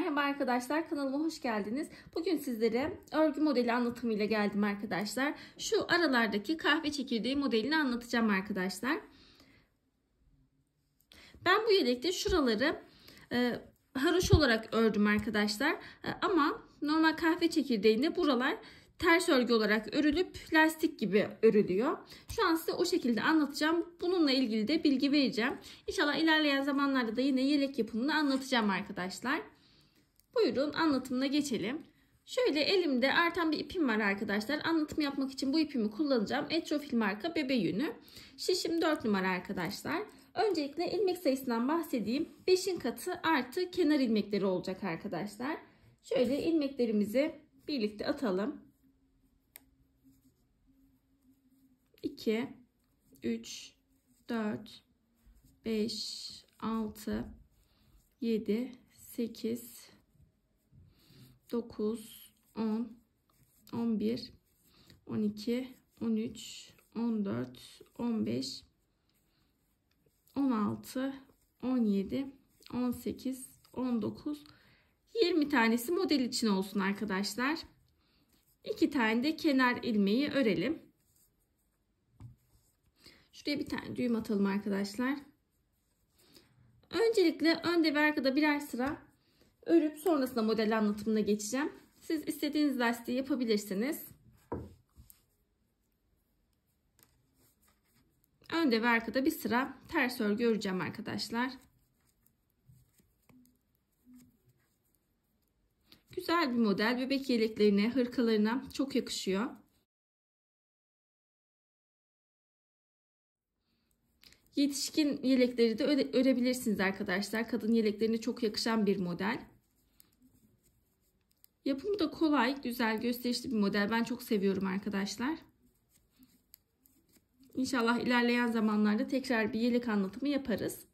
Merhaba arkadaşlar kanalıma hoş geldiniz. Bugün sizlere örgü modeli anlatımıyla geldim arkadaşlar. Şu aralardaki kahve çekirdeği modelini anlatacağım arkadaşlar. Ben bu yelekte şuraları e, haroş olarak ördüm arkadaşlar. E, ama normal kahve çekirdeğinde buralar ters örgü olarak örülüp lastik gibi örülüyor. Şu an size o şekilde anlatacağım. Bununla ilgili de bilgi vereceğim. İnşallah ilerleyen zamanlarda da yine yelek yapımını anlatacağım arkadaşlar. Buyurun anlatımına geçelim. Şöyle elimde artan bir ipim var arkadaşlar. Anlatım yapmak için bu ipimi kullanacağım. Etrofil marka bebe yünü. Şişim 4 numara arkadaşlar. Öncelikle ilmek sayısından bahsedeyim. 5'in katı artı kenar ilmekleri olacak arkadaşlar. Şöyle ilmeklerimizi birlikte atalım. 2 3 4 5 6 7 8 9, 10, 11, 12, 13, 14, 15, 16, 17, 18, 19, 20 tanesi model için olsun arkadaşlar. 2 tane de kenar ilmeği örelim. Şuraya bir tane düğüm atalım arkadaşlar. Öncelikle önde ve arkada birer sıra örüp sonrasında model anlatımına geçeceğim. Siz istediğiniz lastiği yapabilirsiniz. Önde ve arkada bir sıra ters örgü öreceğim arkadaşlar. Güzel bir model. Bebek yeleklerine, hırkalarına çok yakışıyor. Yetişkin yelekleri de örebilirsiniz arkadaşlar. Kadın yeleklerine çok yakışan bir model. Yapımı da kolay, güzel, gösterişli bir model. Ben çok seviyorum arkadaşlar. İnşallah ilerleyen zamanlarda tekrar bir yelek anlatımı yaparız.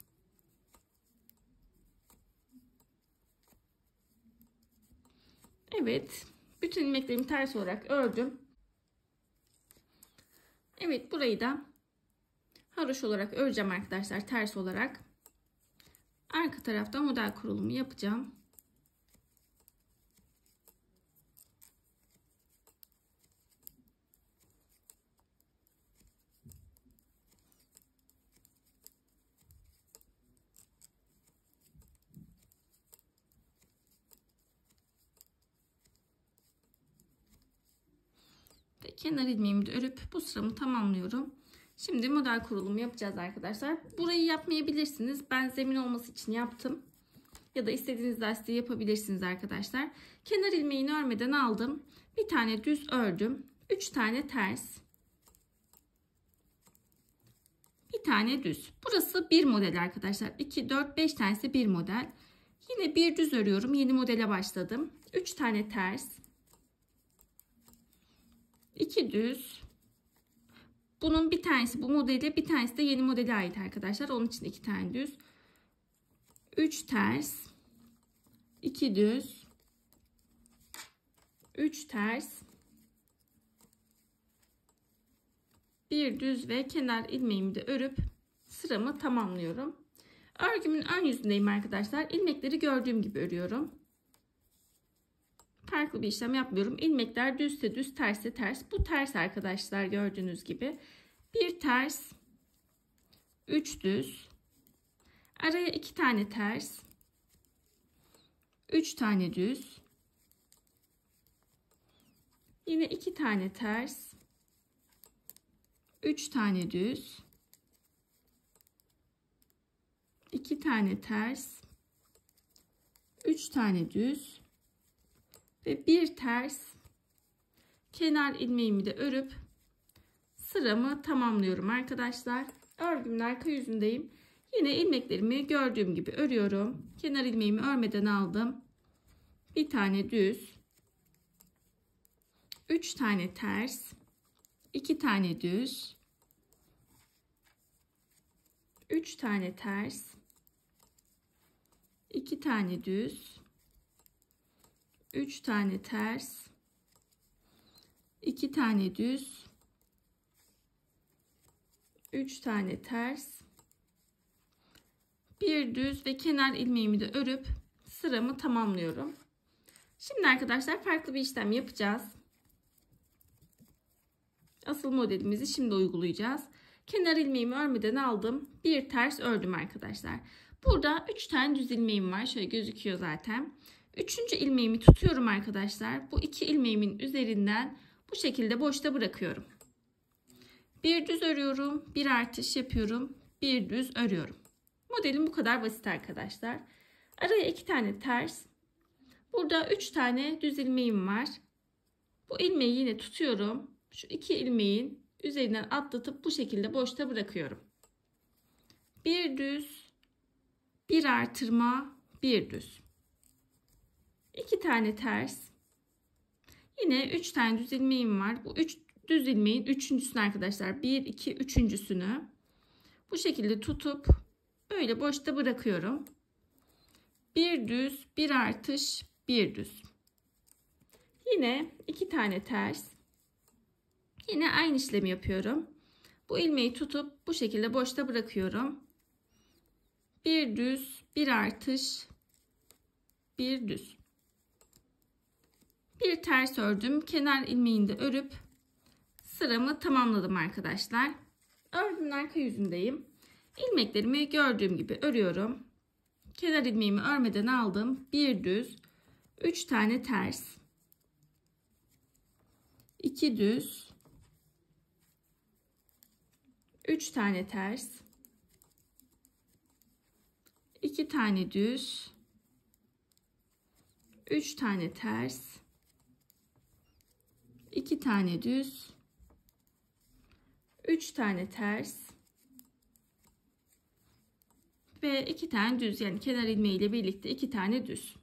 Evet. Bütün ilmeklerimi ters olarak ördüm. Evet burayı da haroş olarak öreceğim arkadaşlar ters olarak. Arka tarafta model kurulumu yapacağım. kenar ilmeğimi de örüp bu sıramı tamamlıyorum. Şimdi model kurulumu yapacağız arkadaşlar. Burayı yapmayabilirsiniz. Ben zemin olması için yaptım. Ya da istediğiniz lastiği yapabilirsiniz arkadaşlar. Kenar ilmeğini örmeden aldım. Bir tane düz ördüm. 3 tane ters. Bir tane düz. Burası bir model arkadaşlar. 2, 4, 5 tanesi bir model. Yine bir düz örüyorum. Yeni modele başladım. 3 tane ters. 2 düz. Bunun bir tanesi bu modeli, bir tanesi de yeni modele ait arkadaşlar. Onun için iki tane düz. 3 ters. 2 düz. 3 ters. bir düz ve kenar ilmeğimi de örüp sıramı tamamlıyorum. Örgümün ön yüzündeyim arkadaşlar. Ilmekleri gördüğüm gibi örüyorum farklı bir işlem yapmıyorum. İlmekler düzse düz, tersse ters. Bu ters arkadaşlar gördüğünüz gibi. Bir ters, üç düz, araya iki tane ters, üç tane düz, yine iki tane ters, üç tane düz, iki tane ters, üç tane düz, ve bir ters kenar ilmeğimi de örüp sıramı tamamlıyorum arkadaşlar. Örgümün arka yüzündeyim. Yine ilmeklerimi gördüğüm gibi örüyorum. Kenar ilmeğimi örmeden aldım. Bir tane düz. üç tane ters. iki tane düz. üç tane ters. iki tane düz. 3 tane ters 2 tane düz 3 tane ters bir düz ve kenar ilmeğimi de örüp sıramı tamamlıyorum. Şimdi arkadaşlar farklı bir işlem yapacağız. Asıl modelimizi şimdi uygulayacağız. Kenar ilmeğimi örmeden aldım. Bir ters ördüm arkadaşlar. Burada 3 tane düz ilmeğim var. Şöyle gözüküyor zaten. Üçüncü ilmeğimi tutuyorum arkadaşlar. Bu iki ilmeğimin üzerinden bu şekilde boşta bırakıyorum. Bir düz örüyorum. Bir artış yapıyorum. Bir düz örüyorum. Modelim bu kadar basit arkadaşlar. Araya iki tane ters. Burada üç tane düz ilmeğim var. Bu ilmeği yine tutuyorum. Şu iki ilmeğin üzerinden atlatıp bu şekilde boşta bırakıyorum. Bir düz, bir artırma, bir düz. 2 tane ters. Yine üç tane düz ilmeğim var. Bu üç düz ilmeğin üçüncüsünü arkadaşlar bir, iki, üçüncüsünü bu şekilde tutup böyle boşta bırakıyorum. Bir düz, bir artış, bir düz. Yine iki tane ters. Yine aynı işlemi yapıyorum. Bu ilmeği tutup bu şekilde boşta bırakıyorum. Bir düz, bir artış, bir düz bir ters ördüm. Kenar ilmeğini de örüp sıramı tamamladım arkadaşlar. Ördüğümün arka yüzündeyim. İlmeklerimi gördüğüm gibi örüyorum. Kenar ilmeğimi örmeden aldım. Bir düz, üç tane ters, iki düz, üç tane ters, iki tane düz, üç tane ters, 2 tane düz, 3 tane ters ve 2 tane düz yani kenar ilmeği ile birlikte 2 tane düz.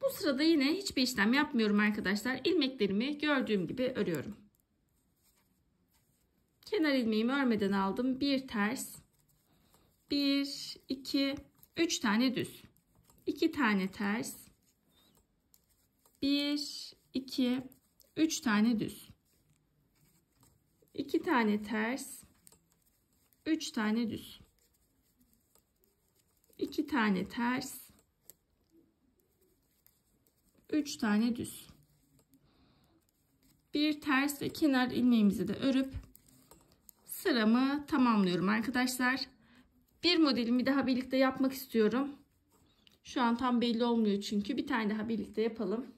Bu sırada yine hiçbir işlem yapmıyorum arkadaşlar. Ilmeklerimi gördüğüm gibi örüyorum. Kenar ilmeğimi örmeden aldım. Bir ters, 1, 2, 3 tane düz, 2 tane ters, 1, 2, 3 tane düz. 2 tane ters. 3 tane düz. 2 tane ters. 3 tane düz. Bir ters ve kenar ilmeğimizi de örüp sıramı tamamlıyorum arkadaşlar. Bir modelimi daha birlikte yapmak istiyorum. Şu an tam belli olmuyor çünkü. Bir tane daha birlikte yapalım.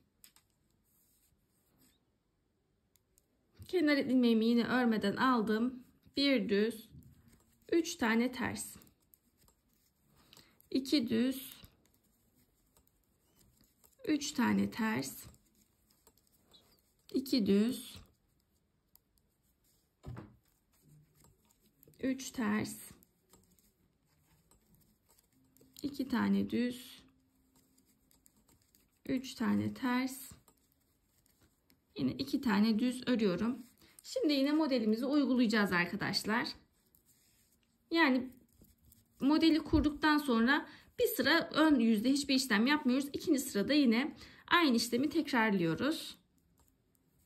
Kenar ilmeğimi yine örmeden aldım. Bir düz, üç tane ters. iki düz, üç tane ters. iki düz, üç ters. iki tane düz, üç tane ters. Yine iki tane düz örüyorum. Şimdi yine modelimizi uygulayacağız arkadaşlar. Yani modeli kurduktan sonra bir sıra ön yüzde hiçbir işlem yapmıyoruz. İkinci sırada yine aynı işlemi tekrarlıyoruz.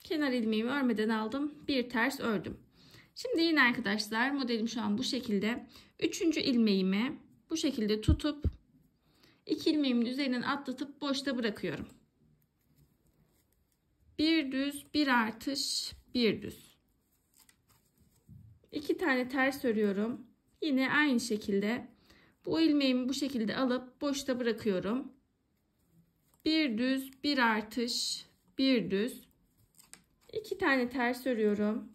Kenar ilmeğimi örmeden aldım. Bir ters ördüm. Şimdi yine arkadaşlar modelim şu an bu şekilde. Üçüncü ilmeğimi bu şekilde tutup iki ilmeğimin üzerinden atlatıp boşta bırakıyorum bir düz bir artış bir düz. İki tane ters örüyorum. Yine aynı şekilde bu ilmeğimi bu şekilde alıp boşta bırakıyorum. Bir düz bir artış bir düz. İki tane ters örüyorum.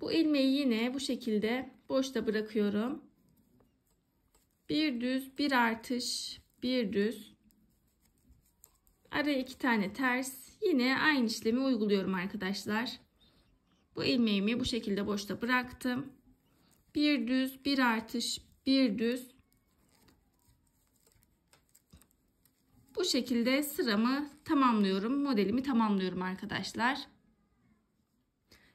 Bu ilmeği yine bu şekilde boşta bırakıyorum. Bir düz bir artış bir düz araya iki tane ters yine aynı işlemi uyguluyorum arkadaşlar. Bu ilmeğimi bu şekilde boşta bıraktım. Bir düz, bir artış, bir düz. Bu şekilde sıramı tamamlıyorum. Modelimi tamamlıyorum arkadaşlar.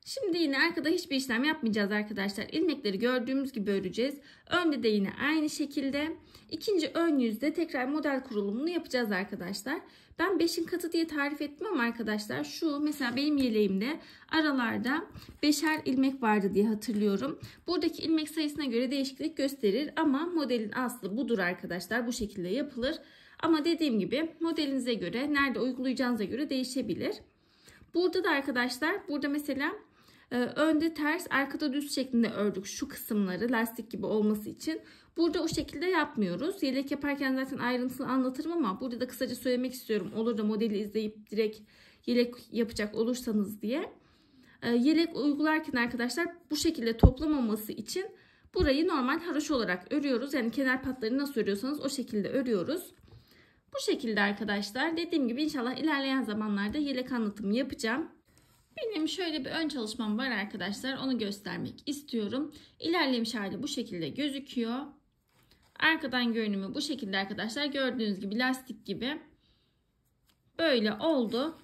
Şimdi yine arkada hiçbir işlem yapmayacağız arkadaşlar. İlmekleri gördüğümüz gibi öreceğiz. Önde de yine aynı şekilde. İkinci ön yüzde tekrar model kurulumunu yapacağız arkadaşlar. Ben 5'in katı diye tarif ettim ama arkadaşlar şu mesela benim yeleğimde aralarda 5'er ilmek vardı diye hatırlıyorum. Buradaki ilmek sayısına göre değişiklik gösterir ama modelin aslı budur arkadaşlar. Bu şekilde yapılır. Ama dediğim gibi modelinize göre nerede uygulayacağınıza göre değişebilir. Burada da arkadaşlar burada mesela ee, önde ters arkada düz şeklinde ördük şu kısımları lastik gibi olması için. Burada o şekilde yapmıyoruz. Yelek yaparken zaten ayrıntısını anlatırım ama burada da kısaca söylemek istiyorum. Olur da modeli izleyip direkt yelek yapacak olursanız diye. Ee, yelek uygularken arkadaşlar bu şekilde toplamaması için burayı normal haroş olarak örüyoruz. Yani kenar patları nasıl örüyorsanız o şekilde örüyoruz. Bu şekilde arkadaşlar dediğim gibi inşallah ilerleyen zamanlarda yelek anlatımı yapacağım. Benim şöyle bir ön çalışmam var arkadaşlar. Onu göstermek istiyorum. İlerlemiş hali bu şekilde gözüküyor. Arkadan görünümü bu şekilde arkadaşlar. Gördüğünüz gibi lastik gibi. Böyle oldu.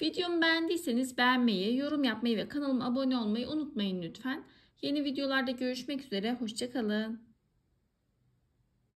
Videomu beğendiyseniz beğenmeyi, yorum yapmayı ve kanalıma abone olmayı unutmayın lütfen. Yeni videolarda görüşmek üzere. Hoşçakalın.